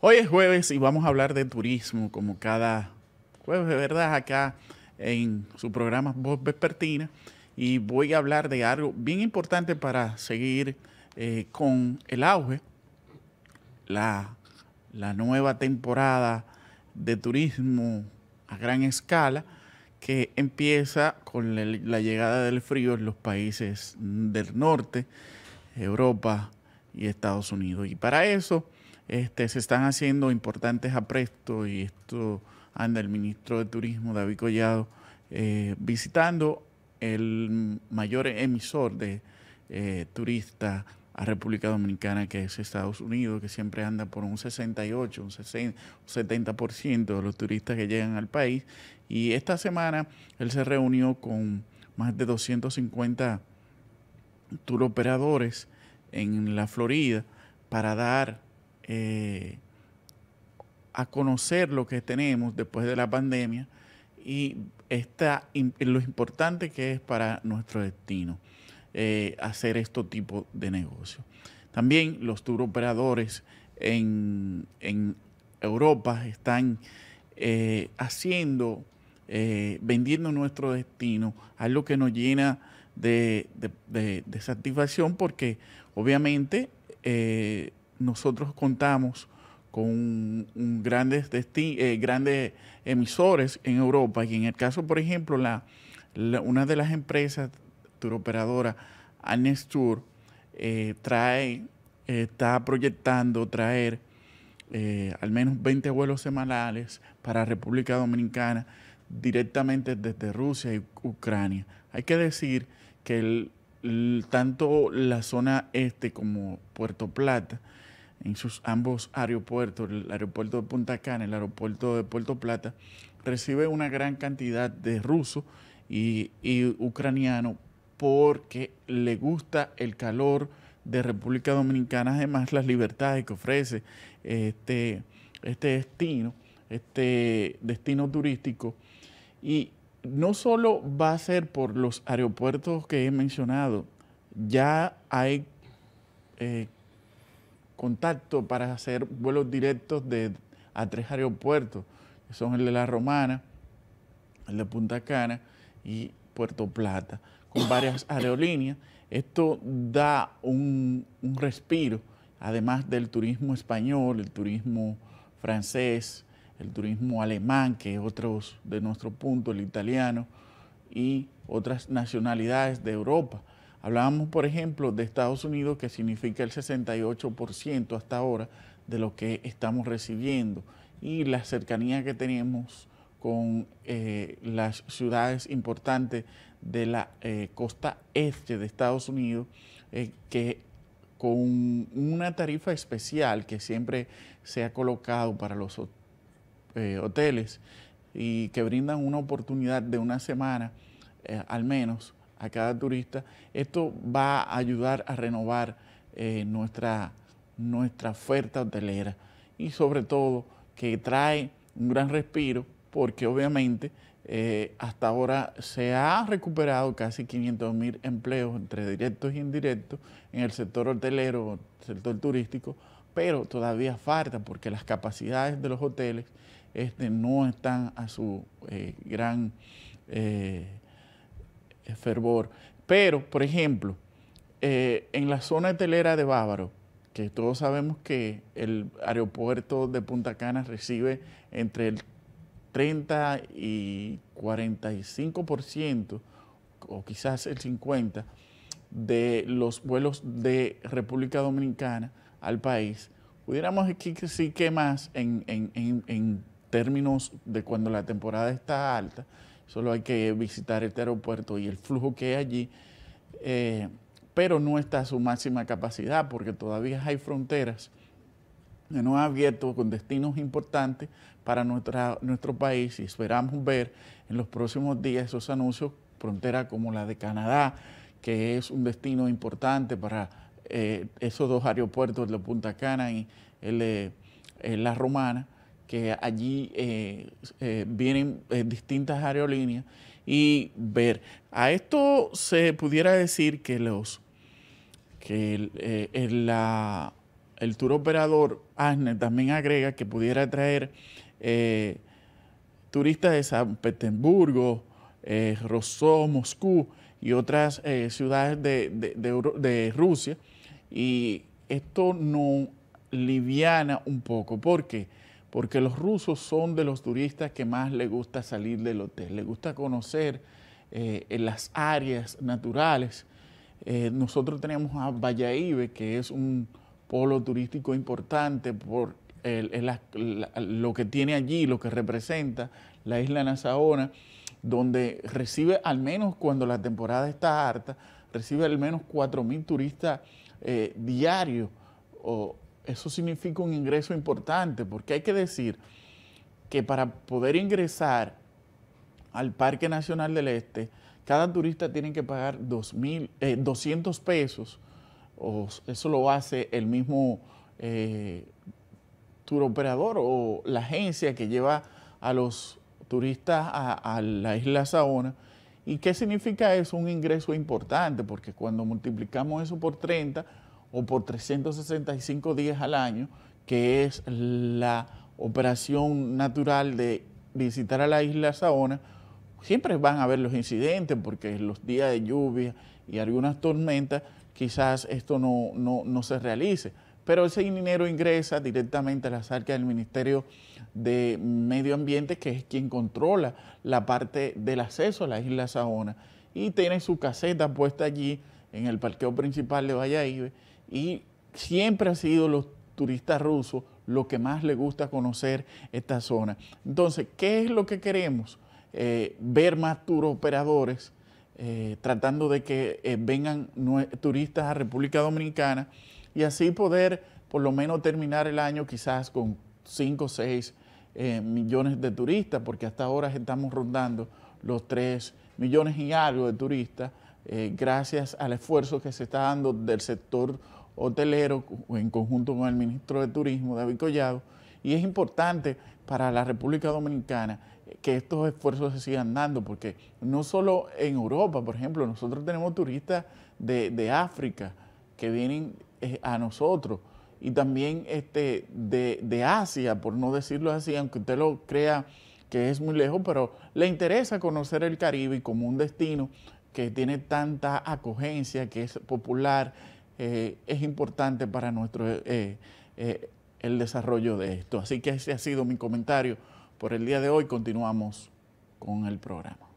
Hoy es jueves y vamos a hablar de turismo como cada jueves, de ¿verdad? Acá en su programa Voz Vespertina. Y voy a hablar de algo bien importante para seguir eh, con el auge, la, nueva temporada de turismo a gran escala que empieza con la llegada del frío en los países del norte, Europa y Estados Unidos. Y para eso este, se están haciendo importantes aprestos y esto anda el ministro de Turismo, David Collado, eh, visitando el mayor emisor de eh, turistas a República Dominicana, que es Estados Unidos, que siempre anda por un 68, un 60, 70% de los turistas que llegan al país. Y esta semana él se reunió con más de 250 turoperadores en la Florida para dar eh, a conocer lo que tenemos después de la pandemia y esta, lo importante que es para nuestro destino eh, hacer este tipo de negocio. También los turoperadores en, Europa están eh, haciendo, vendiendo nuestro destino, algo que nos llena de, satisfacción porque obviamente nosotros contamos con grandes, eh, grandes emisores en Europa y en el caso, por ejemplo, la, una de las empresas turoperadora, operadora, eh, trae, está proyectando traer eh, al menos 20 vuelos semanales para República Dominicana directamente desde Rusia y Ucrania. Hay que decir que tanto la zona este como Puerto Plata en sus ambos aeropuertos, el aeropuerto de Punta Cana, y el aeropuerto de Puerto Plata, recibe una gran cantidad de rusos y, ucraniano porque le gusta el calor de República Dominicana, además las libertades que ofrece este, este destino, este destino turístico. Y no solo va a ser por los aeropuertos que he mencionado, ya hay eh, contacto para hacer vuelos directos de, a tres aeropuertos, que son el de La Romana, el de Punta Cana y Puerto Plata, con varias aerolíneas. Esto da un, un respiro, además del turismo español, el turismo francés, el turismo alemán, que es otro de nuestro punto, el italiano, y otras nacionalidades de Europa. Hablábamos, por ejemplo, de Estados Unidos, que significa el 68% hasta ahora de lo que estamos recibiendo y la cercanía que tenemos con eh, las ciudades importantes de la eh, costa este de Estados Unidos, eh, que con una tarifa especial que siempre se ha colocado para los hoteles y que brindan una oportunidad de una semana al menos a cada turista. Esto va a ayudar a renovar eh, nuestra, nuestra oferta hotelera y sobre todo que trae un gran respiro porque obviamente eh, hasta ahora se ha recuperado casi 500 mil empleos entre directos e indirectos en el sector hotelero, sector turístico, pero todavía falta porque las capacidades de los hoteles este, no están a su eh, gran eh, fervor. Pero, por ejemplo, eh, en la zona hotelera de Bávaro, que todos sabemos que el aeropuerto de Punta Cana recibe entre el 30 y 45%, o quizás el 50%, de los vuelos de República Dominicana al país, pudiéramos decir que más en, en términos de cuando la temporada está alta, Solo hay que visitar este aeropuerto y el flujo que hay allí, eh, pero no está a su máxima capacidad porque todavía hay fronteras que no ha abierto con destinos importantes para nuestro país y esperamos ver en los próximos días esos anuncios, fronteras como la de Canadá, que es un destino importante para eh, esos dos aeropuertos, el de Punta Cana y eh, La Romana, que allí eh, eh, vienen eh, distintas aerolíneas y ver. A esto se pudiera decir que los que el, la, tour operador Agnes también agrega que pudiera traer turistas de San Petersburgo, Rosó, Moscú y otras ciudades de, Rusia. Y esto no liviana un poco. porque porque los rusos son de los turistas que más le gusta salir del hotel, le gusta conocer eh, las áreas naturales. Eh, nosotros tenemos a Valladolid, que es un polo turístico importante por lo que tiene allí, lo que representa la isla Nazaona, donde recibe al menos cuando la temporada está harta, recibe al menos 4.000 turistas eh, diarios o eso significa un ingreso importante, porque hay que decir que para poder ingresar al Parque Nacional del Este, cada turista tiene que pagar 200 eh, pesos, o eso lo hace el mismo eh, tour operador o la agencia que lleva a los turistas a, a la isla Saona. ¿Y qué significa eso? Un ingreso importante, porque cuando multiplicamos eso por 30, o por 365 días al año, que es la operación natural de visitar a la isla Saona, siempre van a haber los incidentes porque los días de lluvia y algunas tormentas quizás esto no, se realice. Pero ese dinero ingresa directamente a las arcas del Ministerio de Medio Ambiente, que es quien controla la parte del acceso a la isla Saona. Y tiene su caseta puesta allí en el parqueo principal de Valladolid y siempre han sido los turistas rusos lo que más les gusta conocer esta zona. Entonces, ¿qué es lo que queremos? Eh, ver más turoperadores eh, tratando de que eh, vengan turistas a República Dominicana y así poder por lo menos terminar el año quizás con 5 o 6 millones de turistas, porque hasta ahora estamos rondando los 3 millones y algo de turistas, eh, gracias al esfuerzo que se está dando del sector turístico hotelero en conjunto con el ministro de Turismo, David Collado, y es importante para la República Dominicana que estos esfuerzos se sigan dando, porque no solo en Europa, por ejemplo, nosotros tenemos turistas de, África que vienen eh, a nosotros y también este, de, de, Asia, por no decirlo así, aunque usted lo crea que es muy lejos, pero le interesa conocer el Caribe como un destino que tiene tanta acogencia, que es popular, eh, es importante para nuestro eh, eh, el desarrollo de esto. Así que ese ha sido mi comentario por el día de hoy. Continuamos con el programa.